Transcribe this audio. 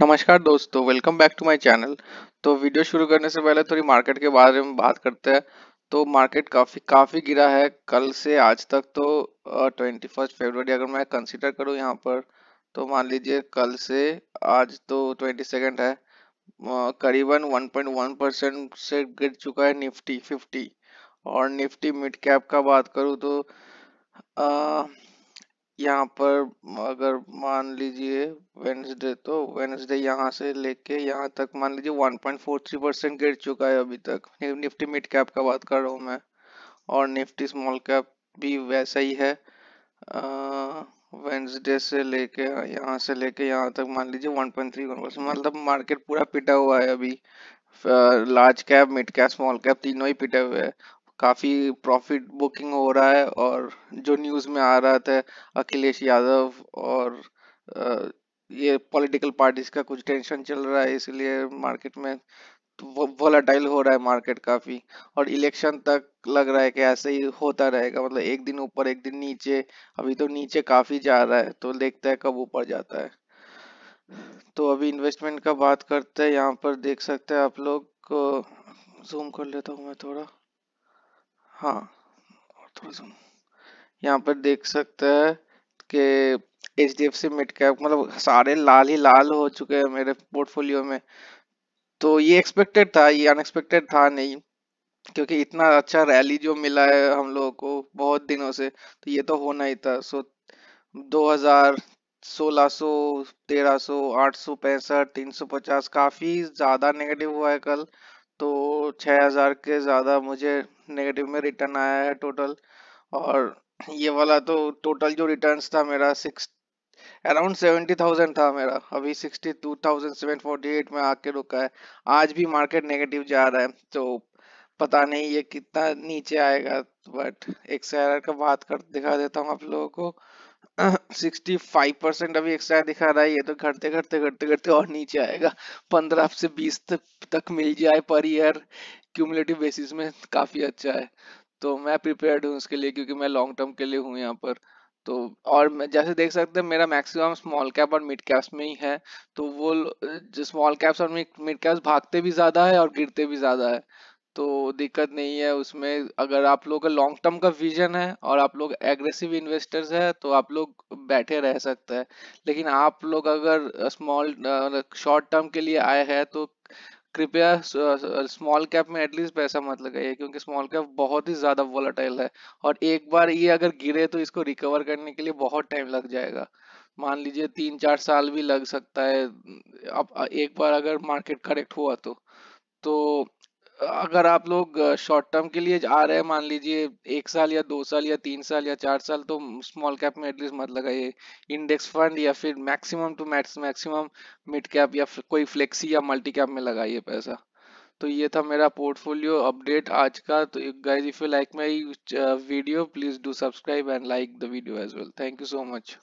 नमस्कार दोस्तों welcome back to my channel तो वीडियो शुरू करने से पहले थोड़ी मार्केट के बारे में बात करते हैं तो मार्केट काफ़ी काफ़ी गिरा है कल से आज तक तो ट्वेंटी फर्स्ट फेबर अगर मैं कंसीडर करूँ यहाँ पर तो मान लीजिए कल से आज तो ट्वेंटी सेकेंड है करीबन वन पॉइंट वन परसेंट से गिर चुका है निफ्टी फिफ्टी और निफ्टी मिड कैप का बात करूँ तो आ, यहाँ पर अगर मान लीजिए वेंसडे तो वेंसडे यहाँ से लेके यहाँ तक मान लीजिए 1.43 परसेंट गिर चुका है अभी तक निफ्टी मिड कैप का बात कर रहा हूँ मैं और निफ्टी स्मॉल कैप भी वैसा ही है वेंसडे से लेके यहाँ से लेके यहाँ तक मान लीजिए 1.31 परसेंट मतलब मार्केट पूरा पिटा हुआ है अभी large cap mid cap small cap तीनों ही पिटे हुए हैं काफ़ी प्रॉफिट बुकिंग हो रहा है और जो न्यूज़ में आ रहा था अखिलेश यादव और ये पॉलिटिकल पार्टीज का कुछ टेंशन चल रहा है इसलिए मार्केट में वोलाटाइल तो हो रहा है मार्केट काफ़ी और इलेक्शन तक लग रहा है कि ऐसे ही होता रहेगा मतलब एक दिन ऊपर एक दिन नीचे अभी तो नीचे काफ़ी जा रहा है तो देखते हैं कब ऊपर जाता है तो अभी इन्वेस्टमेंट का बात करते हैं यहाँ पर देख सकते हैं आप लोग जूम कर लेता हूँ मैं थोड़ा हाँ थोड़ा सा यहाँ पर देख सकते हैं कि H D F C mid cap मतलब सारे लाल ही लाल हो चुके हैं मेरे पोर्टफोलियो में तो ये एक्सपेक्टेड था ये अनएक्सपेक्टेड था नहीं क्योंकि इतना अच्छा रैली जो मिला है हम लोगों को बहुत दिनों से तो ये तो होना ही था सो दो हजार सोलह सौ तेरह सौ आठ सौ पैंसठ तीन सौ पचास काफी ज्यादा नेगेटिव हुआ है कल तो 6000 के ज़्यादा मुझे नेगेटिव में रिटर्न आया है टोटल और ये वाला तो टोटल जो रिटर्न्स था मेरा सिक्स अराउंड सेवेंटी थाउजेंड था मेरा अभी sixty two thousand seven forty eight में आके रुका है आज भी मार्केट नेगेटिव जा रहा है तो पता नहीं ये कितना नीचे आएगा बट एक शेयर का बात कर दिखा देता हूँ आप लोगों को 65 परसेंट अभी एक्स्ट्रा दिखा रहा है ये तो घटते घटते घटते घटते और नीचे आएगा पंद्रह से बीस तक, तक मिल जाए पर ईयर क्यूमुलेटिव बेसिस में काफ़ी अच्छा है तो मैं प्रिपेयर्ड हूँ उसके लिए क्योंकि मैं लॉन्ग टर्म के लिए हूँ यहाँ पर तो और जैसे देख सकते हैं मेरा मैक्सिमम स्मॉल कैप और मिड कैप्स में ही है तो वो स्मॉल कैप्स और मिड कैप्स भागते भी ज़्यादा है और गिरते भी ज़्यादा है तो दिक्कत नहीं है उसमें अगर आप लोग का लॉन्ग टर्म का विजन है और आप लोग एग्रेसिव इन्वेस्टर्स है तो आप लोग बैठे रह सकते हैं लेकिन आप लोग अगर स्मॉल शॉर्ट टर्म के लिए आए हैं तो कृपया स्मॉल कैप में एटलीस्ट पैसा मत लगाइए क्योंकि स्मॉल कैप बहुत ही ज़्यादा वॉलेटाइल है और एक बार ये अगर गिरे तो इसको रिकवर करने के लिए बहुत टाइम लग जाएगा मान लीजिए तीन चार साल भी लग सकता है अब एक बार अगर मार्केट करेक्ट हुआ तो तो अगर आप लोग शॉर्ट टर्म के लिए आ रहे हैं मान लीजिए एक साल या दो साल या तीन साल या चार साल तो स्मॉल कैप में एटलीस्ट मत लगाइए इंडेक्स फंड या फिर maximum to max maximum mid cap या कोई फ्लेक्सी या मल्टी कैप में लगाइए पैसा तो ये था मेरा पोर्टफोलियो अपडेट आज का तो guys if you like my video please do subscribe and like the video as well thank you so much